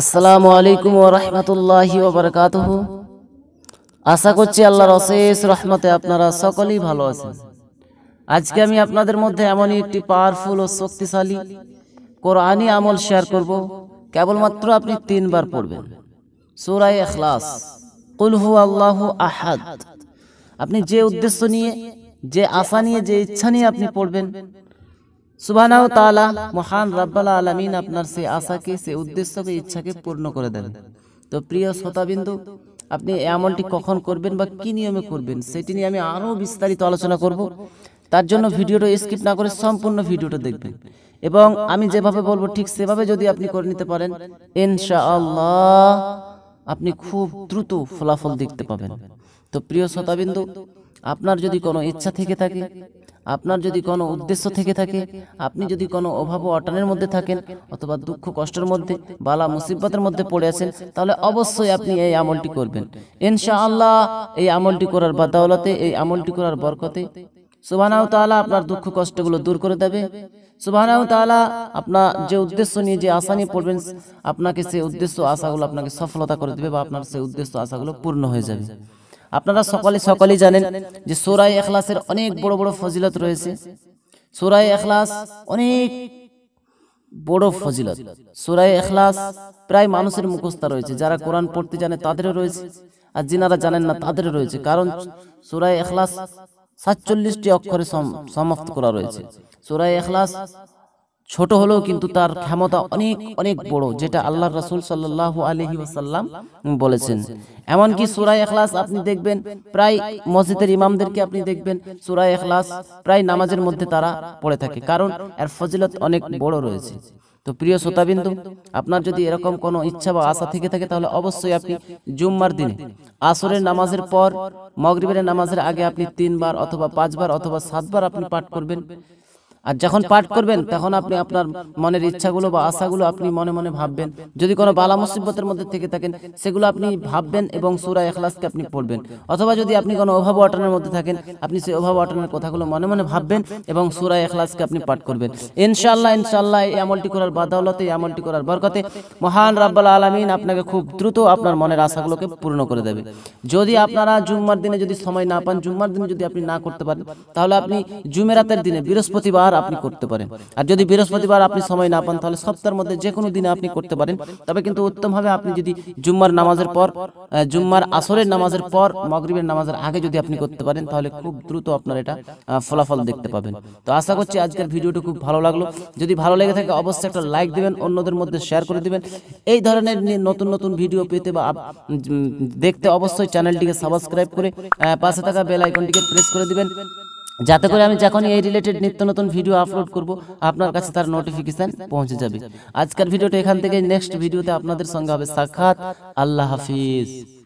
আসসালামু আলাইকুম ও রহমতুল্লাহি ওবরকাত আশা করছি আল্লাহর অশেষ রহমতে আপনারা সকলেই ভালো আছেন আজকে আমি আপনাদের মধ্যে এমনই একটি পাওয়ারফুল ও শক্তিশালী কোরআনি আমল শেয়ার করব কেবলমাত্র আপনি তিনবার পড়বেন সুরাই এখলাস কুলহু আল্লাহু আহাদ আপনি যে উদ্দেশ্য নিয়ে যে আশা নিয়ে যে ইচ্ছা নিয়ে আপনি পড়বেন সুবাহ তালা মহান রাব্বাল আলমিন আপনার সেই আশাকে সেই উদ্দেশ্যকে ইচ্ছাকে পূর্ণ করে দেন তো প্রিয় শ্রোতাবিন্দু আপনি এমনটি কখন করবেন বা কি নিয়মে করবেন সেটি নিয়ে আমি আরও বিস্তারিত আলোচনা করব তার জন্য ভিডিওটা স্কিপ না করে সম্পূর্ণ ভিডিওটা দেখবেন এবং আমি যেভাবে বলবো ঠিক সেভাবে যদি আপনি করে নিতে পারেন ইনশাআল্লাহ আপনি খুব দ্রুত ফলাফল দেখতে পাবেন তো প্রিয় শ্রোতাবিন্দু আপনার যদি কোনো ইচ্ছা থেকে থাকে আপনার যদি কোনো উদ্দেশ্য থেকে থাকে আপনি যদি কোনো অভাব অটানের মধ্যে থাকেন অথবা দুঃখ কষ্টের মধ্যে বালা মুসিবতের মধ্যে পড়ে আছেন তাহলে অবশ্যই আপনি এই আমলটি করবেন ইনশা আল্লাহ এই আমলটি করার বাদাওলাতে এই আমলটি করার বরকতে সুবাহ তালা আপনার দুঃখ কষ্টগুলো দূর করে দেবে সুবাহ তালা আপনার যে উদ্দেশ্য নিয়ে যে আশা নিয়ে পড়বেন আপনাকে সেই উদ্দেশ্য আশাগুলো আপনাকে সফলতা করে দেবে বা আপনার সেই উদ্দেশ্য আশাগুলো পূর্ণ হয়ে যাবে আপনারা সকলে সকলেই জানেন যে সোরাই এখলাসের অনেক বড় বড় ফজিলত রয়েছে সোরাই এখলাস অনেক বড় ফজিলত সোরাই এখলাস প্রায় মানুষের মুখস্থ রয়েছে যারা কোরআন পড়তে জানে তাদেরও রয়েছে আর যিনারা জানেন না তাদেরও রয়েছে কারণ সোরাই এখলাস সাতচল্লিশটি অক্ষরে সমাপ্ত করা রয়েছে সোরাই এখলাস ছোট হলেও কিন্তু তার ক্ষমতা অনেক অনেক বড় যেটা আল্লাহ রসুল সাল্লাহ আলহি ওসাল্লাম বলেছেন এমনকি সুরাই এখলাস আপনি দেখবেন প্রায় মসজিদের ইমামদেরকে আপনি দেখবেন সুরাই এখলাস প্রায় নামাজের মধ্যে তারা পড়ে থাকে কারণ এর ফজিলত অনেক বড় রয়েছে তো প্রিয় শ্রোতাবিন্দু আপনার যদি এরকম কোনো ইচ্ছা বা আশা থেকে থাকে তাহলে অবশ্যই আপনি জুম্মার দিনে আসরের নামাজের পর মগরিবের নামাজের আগে আপনি তিনবার অথবা পাঁচবার অথবা সাতবার আপনি পাঠ করবেন আর যখন পাঠ করবেন তখন আপনি আপনার মনের ইচ্ছাগুলো বা আশাগুলো আপনি মনে মনে ভাববেন যদি কোনো বালা মুসিবতের মধ্যে থেকে থাকেন সেগুলো আপনি ভাববেন এবং সুরা এখলাসকে আপনি পড়বেন অথবা যদি আপনি কোনো অভাব অটানের মধ্যে থাকেন আপনি সেই অভাব অটানের কথাগুলো মনে মনে ভাববেন এবং সুরা এখলাসকে আপনি পাঠ করবেন ইনশাল্লাহ ইনশাল্লাহ এই আমলটি করার বাদাওলতে এই আমলটি করার বরকতে মহান রাব্বাল আলামিন আপনাকে খুব দ্রুত আপনার মনের আশাগুলোকে পূর্ণ করে দেবে যদি আপনারা জুম্মার দিনে যদি সময় না পান জুম্মার দিনে যদি আপনি না করতে পারেন তাহলে আপনি জুমেরাতের দিনে বৃহস্পতিবার আপনি করতে পারেন আর যদি বৃহস্পতিবার আপনি সময় না পান তাহলে সপ্তাহের মধ্যে যে কোনো দিনে আপনি করতে পারেন তবে কিন্তু উত্তম হবে আপনি যদি জুম্মার নামাজের পর জুম্মার আসরের নামাজের পর মগরিবের নামাজের আগে যদি আপনি করতে পারেন তাহলে খুব দ্রুত আপনার এটা ফলাফল দেখতে পাবেন তো আশা করছি আজকের ভিডিওটি খুব ভালো লাগলো যদি ভালো লেগে থাকে অবশ্যই একটা লাইক দিবেন অন্যদের মধ্যে শেয়ার করে দিবেন এই ধরনের নতুন নতুন ভিডিও পেতে বা দেখতে অবশ্যই চ্যানেলটিকে সাবস্ক্রাইব করে পাশে থাকা বেল আইকনটিকে প্রেস করে দিবেন যাতে করে আমি যখনই এই রিলেটেড নিত্য নতুন ভিডিও আপলোড করব আপনার কাছে তার নোটিফিকেশান পৌঁছে যাবে আজকের ভিডিওটা এখান থেকে নেক্সট ভিডিওতে আপনাদের সঙ্গে হবে সাক্ষাৎ আল্লাহ হাফিজ